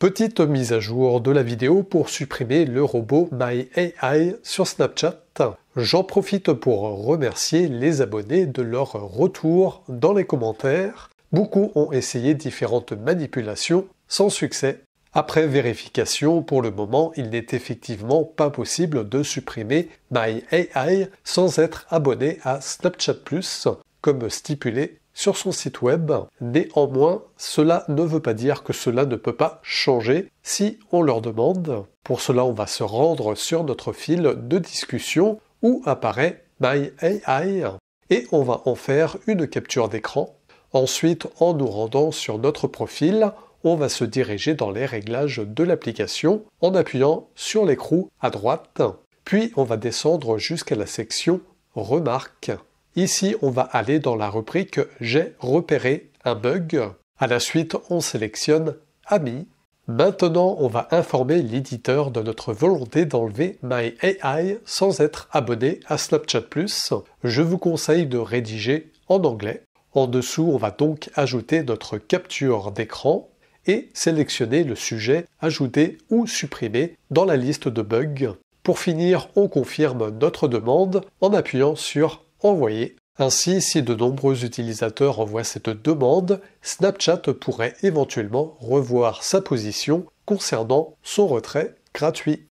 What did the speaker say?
Petite mise à jour de la vidéo pour supprimer le robot My AI sur Snapchat. J'en profite pour remercier les abonnés de leur retour dans les commentaires. Beaucoup ont essayé différentes manipulations sans succès. Après vérification, pour le moment, il n'est effectivement pas possible de supprimer My AI sans être abonné à Snapchat ⁇ Plus, comme stipulé sur son site web. Néanmoins, cela ne veut pas dire que cela ne peut pas changer si on leur demande. Pour cela, on va se rendre sur notre fil de discussion où apparaît My AI et on va en faire une capture d'écran. Ensuite, en nous rendant sur notre profil, on va se diriger dans les réglages de l'application en appuyant sur l'écrou à droite. Puis on va descendre jusqu'à la section Remarques Ici, on va aller dans la rubrique J'ai repéré un bug. À la suite, on sélectionne Amis. Maintenant, on va informer l'éditeur de notre volonté d'enlever My AI sans être abonné à Snapchat Plus. Je vous conseille de rédiger en anglais. En dessous, on va donc ajouter notre capture d'écran et sélectionner le sujet Ajouter ou supprimer » dans la liste de bugs. Pour finir, on confirme notre demande en appuyant sur ainsi, si de nombreux utilisateurs envoient cette demande, Snapchat pourrait éventuellement revoir sa position concernant son retrait gratuit.